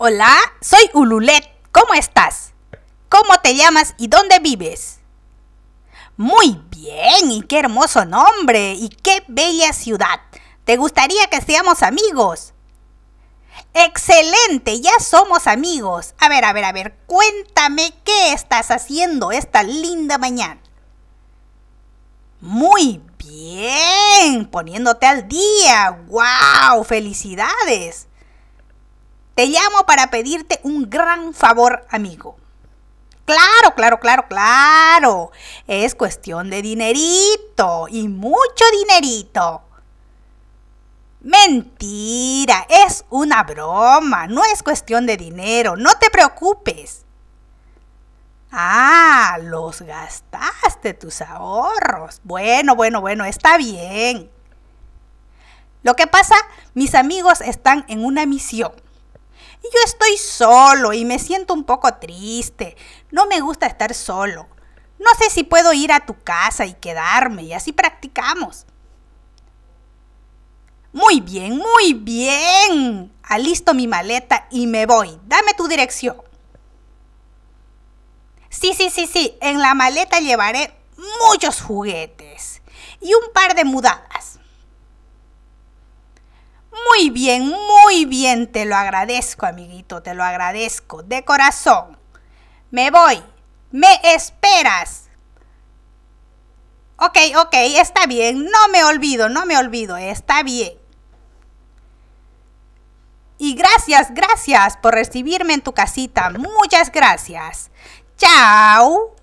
Hola, soy Ululet. ¿Cómo estás? ¿Cómo te llamas y dónde vives? Muy bien, y qué hermoso nombre, y qué bella ciudad. ¿Te gustaría que seamos amigos? Excelente, ya somos amigos. A ver, a ver, a ver, cuéntame qué estás haciendo esta linda mañana. Muy bien, poniéndote al día. ¡Wow! Felicidades. Te llamo para pedirte un gran favor, amigo. Claro, claro, claro, claro. Es cuestión de dinerito y mucho dinerito. Mentira, es una broma, no es cuestión de dinero, no te preocupes. Ah, los gastaste tus ahorros. Bueno, bueno, bueno, está bien. Lo que pasa, mis amigos están en una misión. Y yo estoy solo y me siento un poco triste. No me gusta estar solo. No sé si puedo ir a tu casa y quedarme y así practicamos. Muy bien, muy bien. Alisto mi maleta y me voy. Dame tu dirección. Sí, sí, sí, sí. En la maleta llevaré muchos juguetes y un par de mudadas. Muy bien, muy bien. Te lo agradezco, amiguito. Te lo agradezco. De corazón. Me voy. Me esperas. Ok, ok, está bien, no me olvido, no me olvido, está bien. Gracias, gracias por recibirme en tu casita. Muchas gracias. Chao.